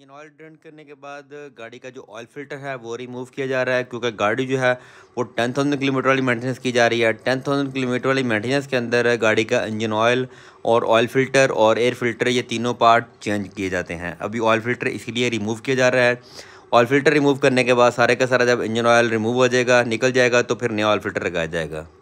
engine oil drain करने के बाद गाड़ी का जो ऑयल फिल्टर है वो रिमूव किया जा रहा है क्योंकि गाड़ी जो है वो टेन थाउजेंड किलोमीटर वाली मेंटेनेंस की जा रही है टेन थाउजेंड किलोमीटर वाली मेंटेनेंस के अंदर गाड़ी का इंजन ऑयल और ऑयल फिल्टर और एयर फिल्टर ये तीनों पार्ट चेंज किए जाते हैं अभी ऑयल फिल्टर इसलिए रिमूव किया जा रहा है ऑयल फिल्टर रिमूव करने के बाद सारे का सारा जब इंजन ऑयल रिमूव हो जाएगा निकल जाएगा तो फिर नया ऑयल फिल्टर लगाया जाएगा